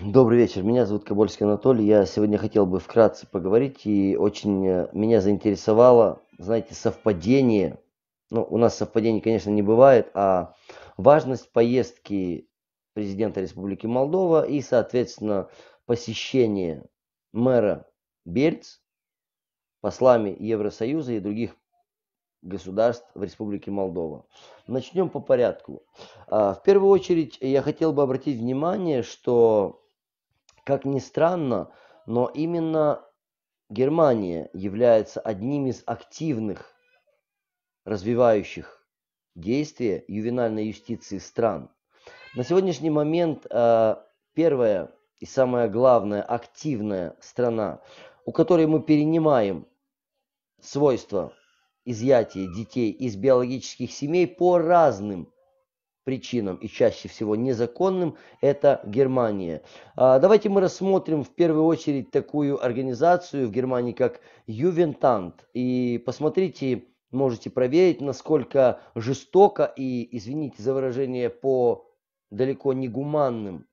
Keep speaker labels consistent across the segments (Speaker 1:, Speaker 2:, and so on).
Speaker 1: Добрый вечер, меня зовут Кобольский Анатолий. Я сегодня хотел бы вкратце поговорить, и очень э, меня заинтересовало, знаете, совпадение. Ну, у нас совпадений, конечно, не бывает, а важность поездки президента Республики Молдова и, соответственно, посещение мэра Бельц послами Евросоюза и других государств в Республике Молдова. Начнем по порядку. А, в первую очередь я хотел бы обратить внимание, что как ни странно, но именно Германия является одним из активных развивающих действия ювенальной юстиции стран. На сегодняшний момент э, первая и самая главная активная страна, у которой мы перенимаем свойства изъятия детей из биологических семей по разным причинам и чаще всего незаконным, это Германия. А, давайте мы рассмотрим в первую очередь такую организацию в Германии, как Ювентант. И посмотрите, можете проверить, насколько жестоко и, извините за выражение, по далеко не гуманным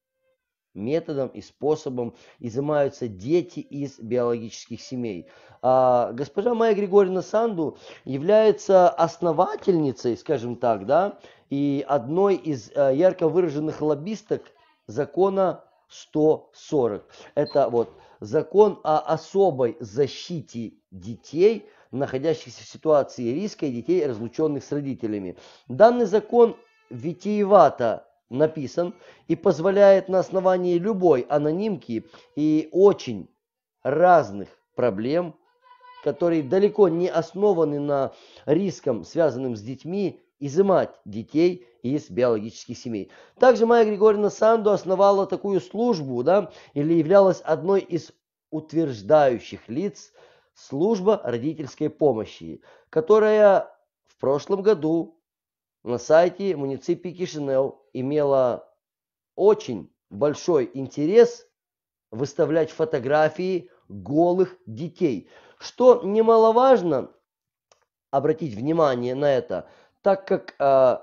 Speaker 1: методом и способом изымаются дети из биологических семей. А госпожа Майя Григорьевна Санду является основательницей, скажем так, да, и одной из э, ярко выраженных лоббисток закона 140. Это вот закон о особой защите детей, находящихся в ситуации риска и детей, разлученных с родителями. Данный закон витиевато написан и позволяет на основании любой анонимки и очень разных проблем, которые далеко не основаны на риском, связанным с детьми, изымать детей из биологических семей. Также Майя Григорьевна Санду основала такую службу, да, или являлась одной из утверждающих лиц служба родительской помощи, которая в прошлом году на сайте муниципи Кишинев имела очень большой интерес выставлять фотографии голых детей. Что немаловажно, обратить внимание на это – так как э,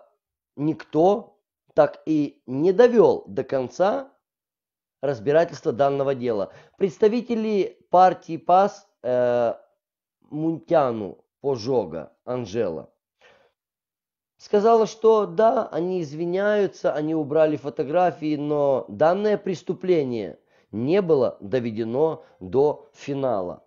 Speaker 1: никто так и не довел до конца разбирательства данного дела. Представители партии ПАС э, Мунтяну Пожога Анжела сказала, что да, они извиняются, они убрали фотографии, но данное преступление не было доведено до финала.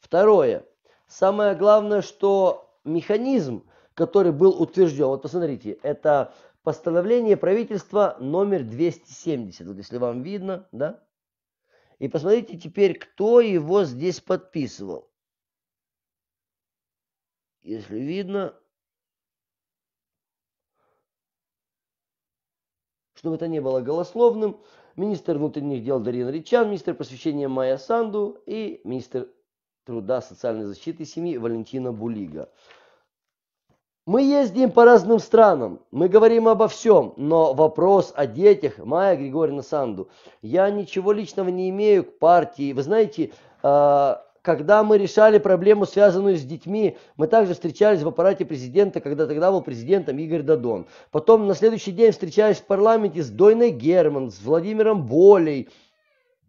Speaker 1: Второе. Самое главное, что механизм который был утвержден. Вот посмотрите, это постановление правительства номер 270. Вот если вам видно, да? И посмотрите теперь, кто его здесь подписывал. Если видно, чтобы это не было голословным, министр внутренних дел Дарина Ричан, министр просвещения Майя Санду и министр труда, социальной защиты семьи Валентина Булига. Мы ездим по разным странам, мы говорим обо всем, но вопрос о детях, Майя Григорьевна Санду, я ничего личного не имею к партии. Вы знаете, а, когда мы решали проблему, связанную с детьми, мы также встречались в аппарате президента, когда тогда был президентом Игорь Дадон. Потом на следующий день встречались в парламенте с Дойной Герман, с Владимиром Болей.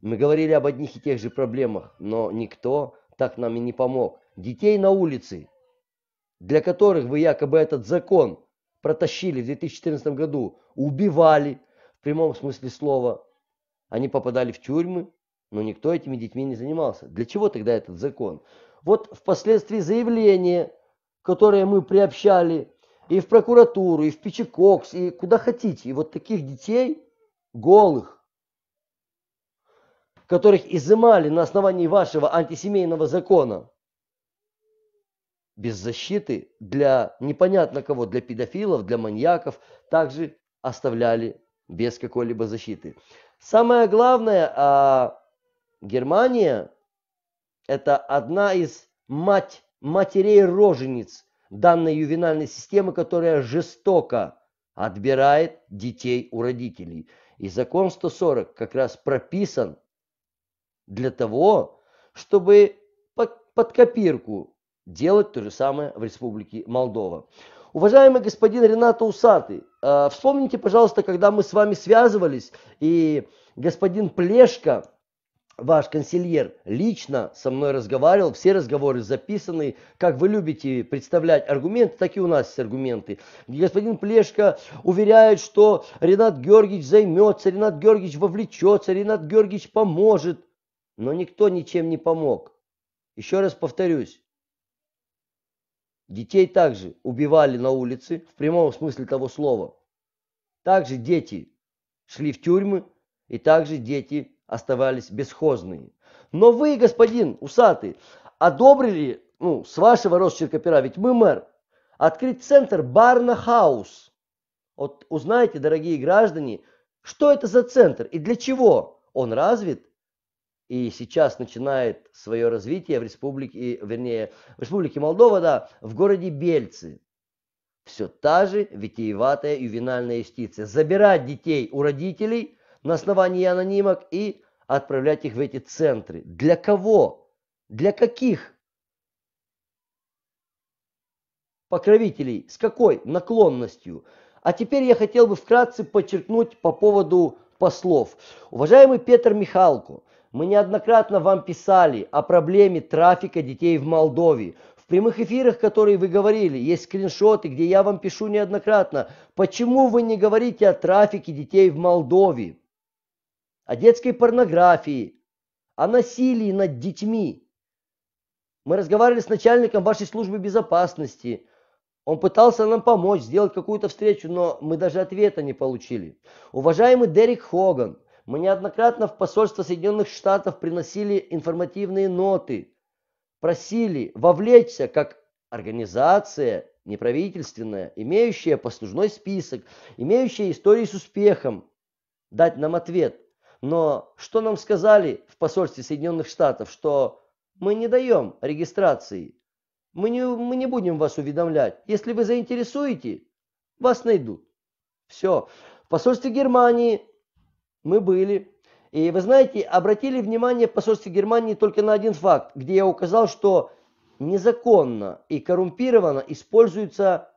Speaker 1: Мы говорили об одних и тех же проблемах, но никто так нам и не помог. Детей на улице для которых вы якобы этот закон протащили в 2014 году, убивали в прямом смысле слова. Они попадали в тюрьмы, но никто этими детьми не занимался. Для чего тогда этот закон? Вот впоследствии заявление, которое мы приобщали и в прокуратуру, и в Пичекокс, и куда хотите. И вот таких детей, голых, которых изымали на основании вашего антисемейного закона, без защиты для непонятно кого, для педофилов, для маньяков, также оставляли без какой-либо защиты. Самое главное, а Германия – это одна из мать, матерей-рожениц данной ювенальной системы, которая жестоко отбирает детей у родителей. И закон 140 как раз прописан для того, чтобы под копирку делать то же самое в Республике Молдова. Уважаемый господин Рената Усатый, э, вспомните, пожалуйста, когда мы с вами связывались, и господин Плешко, ваш консильер, лично со мной разговаривал, все разговоры записаны, как вы любите представлять аргументы, так и у нас есть аргументы. Господин Плешко уверяет, что Ренат Георгиевич займется, Ренат Георгиевич вовлечется, Ренат Георгиевич поможет, но никто ничем не помог. Еще раз повторюсь, Детей также убивали на улице в прямом смысле того слова. Также дети шли в тюрьмы, и также дети оставались бесхозные. Но вы, господин Усатый, одобрили, ну, с вашего росчерка пера, ведь мы мэр, открыть центр Барна Хаус. Вот узнайте, дорогие граждане, что это за центр и для чего он развит – и сейчас начинает свое развитие в республике, вернее, в республике Молдова, да, в городе Бельцы. Все та же витиеватая ювенальная юстиция. Забирать детей у родителей на основании анонимок и отправлять их в эти центры. Для кого? Для каких покровителей? С какой наклонностью? А теперь я хотел бы вкратце подчеркнуть по поводу послов. Уважаемый Петр Михалко, мы неоднократно вам писали о проблеме трафика детей в Молдове. В прямых эфирах, которые вы говорили, есть скриншоты, где я вам пишу неоднократно, почему вы не говорите о трафике детей в Молдове, о детской порнографии, о насилии над детьми. Мы разговаривали с начальником вашей службы безопасности. Он пытался нам помочь, сделать какую-то встречу, но мы даже ответа не получили. Уважаемый Дерек Хоган, мы неоднократно в посольство Соединенных Штатов приносили информативные ноты, просили вовлечься как организация неправительственная, имеющая послужной список, имеющая истории с успехом, дать нам ответ. Но что нам сказали в посольстве Соединенных Штатов, что мы не даем регистрации, мы не, мы не будем вас уведомлять. Если вы заинтересуете, вас найдут. Все. В посольстве Германии мы были. И вы знаете, обратили внимание посольство Германии только на один факт, где я указал, что незаконно и коррумпированно используются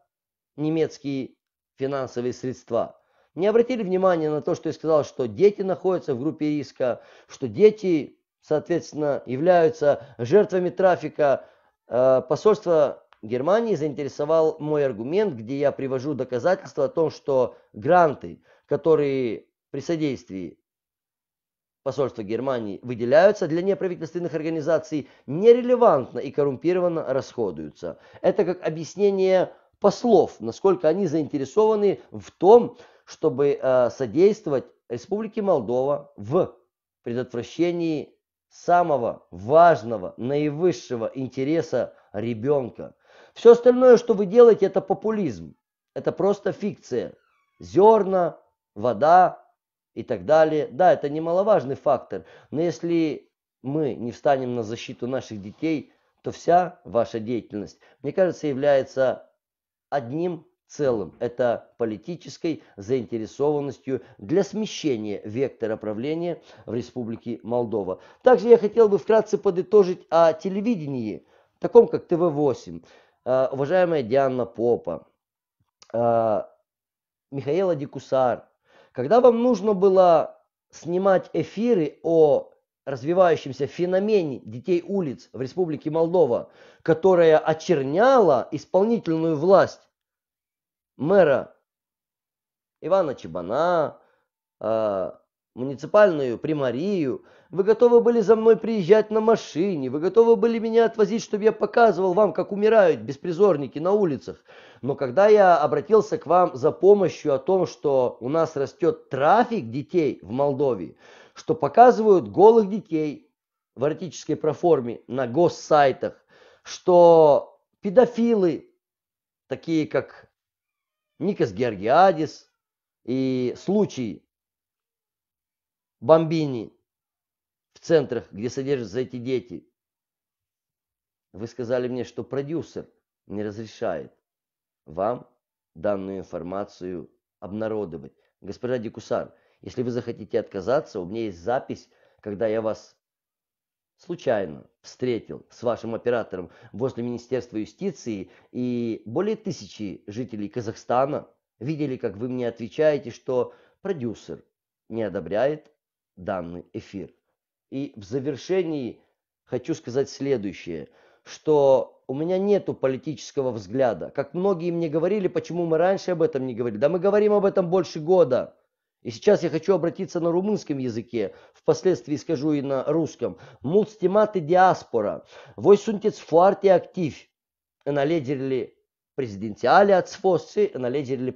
Speaker 1: немецкие финансовые средства. Не обратили внимания на то, что я сказал, что дети находятся в группе риска, что дети, соответственно, являются жертвами трафика. Э, посольство Германии заинтересовал мой аргумент, где я привожу доказательства о том, что гранты, которые при содействии посольства Германии выделяются для неправительственных организаций, нерелевантно и коррумпированно расходуются. Это как объяснение послов, насколько они заинтересованы в том, чтобы э, содействовать Республике Молдова в предотвращении самого важного, наивысшего интереса ребенка. Все остальное, что вы делаете, это популизм. Это просто фикция. Зерна, вода, и так далее. Да, это немаловажный фактор, но если мы не встанем на защиту наших детей, то вся ваша деятельность, мне кажется, является одним целым. Это политической заинтересованностью для смещения вектора правления в Республике Молдова. Также я хотел бы вкратце подытожить о телевидении, таком как ТВ-8. А, уважаемая Диана Попа, а, Михаила Дикусар, когда вам нужно было снимать эфиры о развивающемся феномене детей улиц в Республике Молдова, которая очерняла исполнительную власть мэра Ивана Чебана, а, муниципальную примарию, вы готовы были за мной приезжать на машине, вы готовы были меня отвозить, чтобы я показывал вам, как умирают беспризорники на улицах. Но когда я обратился к вам за помощью о том, что у нас растет трафик детей в Молдове, что показывают голых детей в эротической проформе на госсайтах, что педофилы, такие как Никас Георгиадис и случай Бомбини, в центрах, где содержатся эти дети. Вы сказали мне, что продюсер не разрешает вам данную информацию обнародовать. Госпожа Дикусар, если вы захотите отказаться, у меня есть запись, когда я вас случайно встретил с вашим оператором возле Министерства юстиции, и более тысячи жителей Казахстана видели, как вы мне отвечаете, что продюсер не одобряет данный эфир. И в завершении хочу сказать следующее, что у меня нету политического взгляда. Как многие мне говорили, почему мы раньше об этом не говорили. Да мы говорим об этом больше года. И сейчас я хочу обратиться на румынском языке, впоследствии скажу и на русском. Мулстиматы диаспора. Voi sunteți foarte activi în alegerile prezidențiale ați fost și în alegerile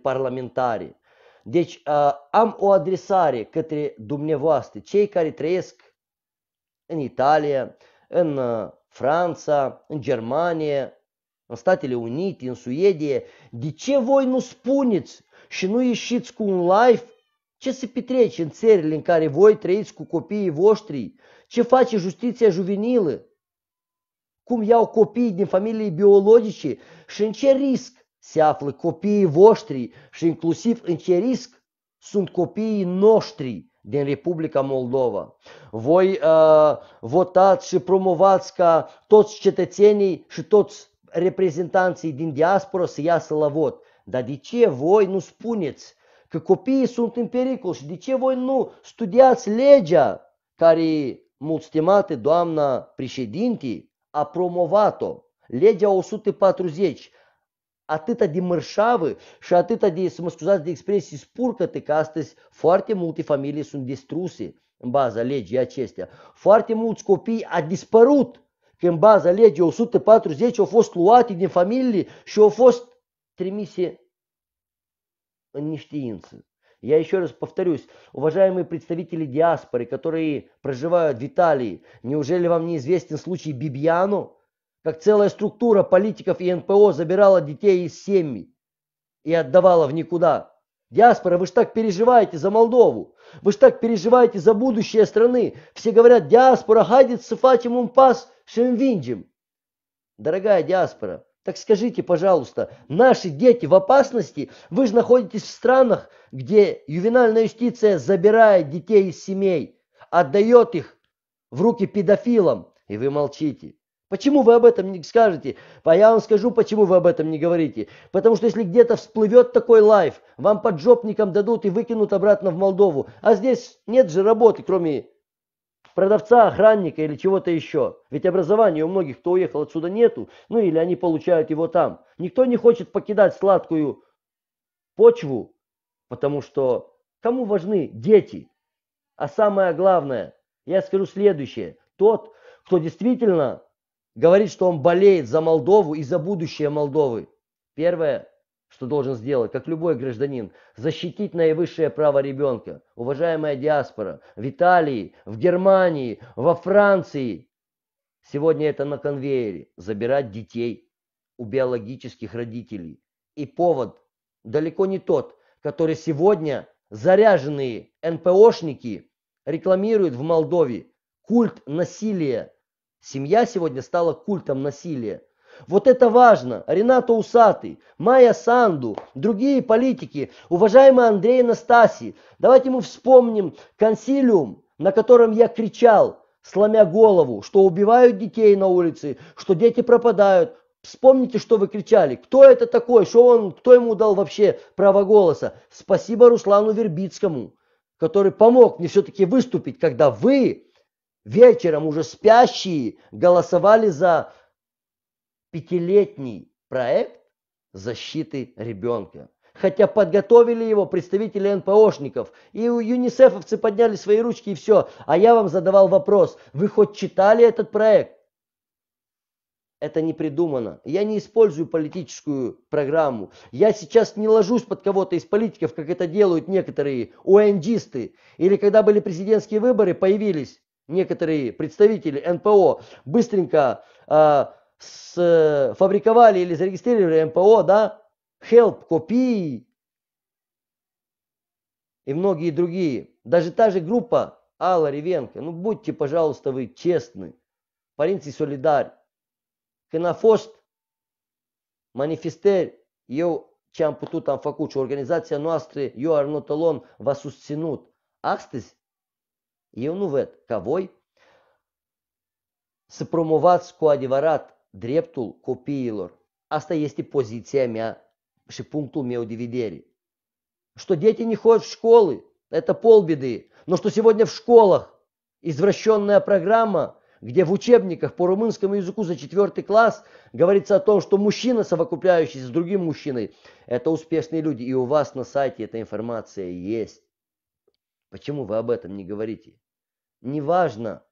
Speaker 1: Deci am o adresare către dumneavoastră, cei care trăiesc în Italia, în Franța, în Germania, în Statele Unite, în Suedie. De ce voi nu spuneți și nu ieșiți cu un live ce se petrece în țările în care voi trăiți cu copiii voștri? Ce face justiția juvenilă? Cum iau copiii din familie biologice și în ce risc se află copiii voștri și inclusiv în ce risc sunt copiii noștri din Republica Moldova. Voi uh, votați și promovați ca toți cetățenii și toți reprezentanții din diaspora să iasă la vot. Dar de ce voi nu spuneți că copiii sunt în pericol și de ce voi nu studiați legea care, mult stimate doamna președinte, a promovat-o? Legea 140 atâta de mărșavă și atâta de, să mă scuzați de expresii, spurcăte, că astăzi foarte multe familii sunt distruse în baza legii acestea. Foarte mulți copii a dispărut că în baza legii 140 au fost luate din familie și au fost trimise în нештиинцы. Я еще раз повторюсь, уважаемые представители диаспоры, которые проживают в Италии, неужели вам не известен случай Бибьяно, как целая структура политиков и НПО забирала детей из семьи и отдавала в никуда. Диаспора, вы ж так переживаете за Молдову, вы ж так переживаете за будущее страны. Все говорят, диаспора гадит с Фатимум Пас Шенвинджем. Дорогая диаспора, так скажите, пожалуйста, наши дети в опасности? Вы же находитесь в странах, где ювенальная юстиция забирает детей из семей, отдает их в руки педофилам, и вы молчите. Почему вы об этом не скажете? А я вам скажу, почему вы об этом не говорите. Потому что если где-то всплывет такой лайф, вам поджопникам дадут и выкинут обратно в Молдову. А здесь нет же работы, кроме продавца, охранника или чего-то еще. Ведь образования у многих, кто уехал отсюда, нету. Ну или они получают его там. Никто не хочет покидать сладкую почву, потому что кому важны дети? А самое главное, я скажу следующее. Тот, кто действительно говорит, что он болеет за Молдову и за будущее Молдовы. Первое, что должен сделать, как любой гражданин, защитить наивысшее право ребенка. Уважаемая диаспора, в Италии, в Германии, во Франции. Сегодня это на конвейере. Забирать детей у биологических родителей. И повод далеко не тот, который сегодня заряженные НПОшники рекламируют в Молдове. Культ насилия, Семья сегодня стала культом насилия. Вот это важно. Ренато Усатый, Майя Санду, другие политики, уважаемый Андрей Настаси. Давайте мы вспомним консилиум, на котором я кричал, сломя голову, что убивают детей на улице, что дети пропадают. Вспомните, что вы кричали. Кто это такой? Что он, кто ему дал вообще право голоса? Спасибо Руслану Вербицкому, который помог мне все-таки выступить, когда вы вечером уже спящие голосовали за пятилетний проект защиты ребенка. Хотя подготовили его представители НПОшников, и у юнисефовцы подняли свои ручки и все. А я вам задавал вопрос, вы хоть читали этот проект? Это не придумано. Я не использую политическую программу. Я сейчас не ложусь под кого-то из политиков, как это делают некоторые ОНГисты. Или когда были президентские выборы, появились некоторые представители НПО быстренько а, э, сфабриковали или зарегистрировали НПО, да, help, Copy и многие другие. Даже та же группа Алла Ревенко, ну будьте, пожалуйста, вы честны. Паринци солидар. Кенафост, манифестер eu ce am putut am făcut și organizația noastră, eu Arnotalon, v-a susținut. Astăzi Eunuvet să promovați cu adevărat dreptul copiilor. Asta este poziția mea și punctul meu de vedere. Что дети не ходят в школы, это полбеды. Но что сегодня в школах извращенная программа, где в учебниках по румынскому языку за четвертый класс говорится о том, что мужчина, совокупляющийся с другим мужчиной, это успешные люди. И у вас на сайте эта информация есть. Почему вы об этом не говорите? Неважно,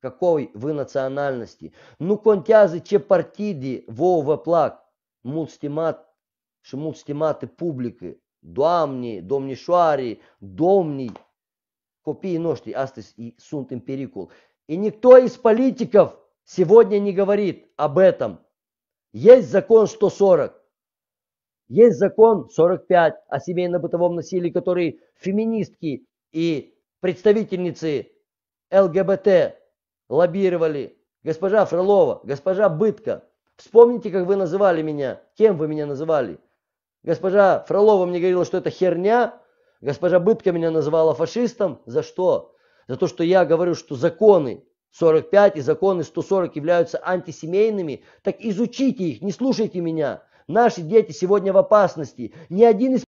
Speaker 1: какой вы национальности. Ну, контязы че партиди вова плак, мулстимат, шмулстиматы публики, домни, domnișoare, домни, copiii noștri astăzi sunt în pericol. И никто из политиков сегодня не говорит об этом. Есть закон 140, есть закон 45 о семейно-бытовом насилии, который феминистки и представительницы ЛГБТ лоббировали, госпожа Фролова, госпожа Бытка Вспомните, как вы называли меня, кем вы меня называли. Госпожа Фролова мне говорила, что это херня, госпожа Бытка меня называла фашистом. За что? За то, что я говорю, что законы 45 и законы 140 являются антисемейными, так изучите их, не слушайте меня. Наши дети сегодня в опасности. Ни один из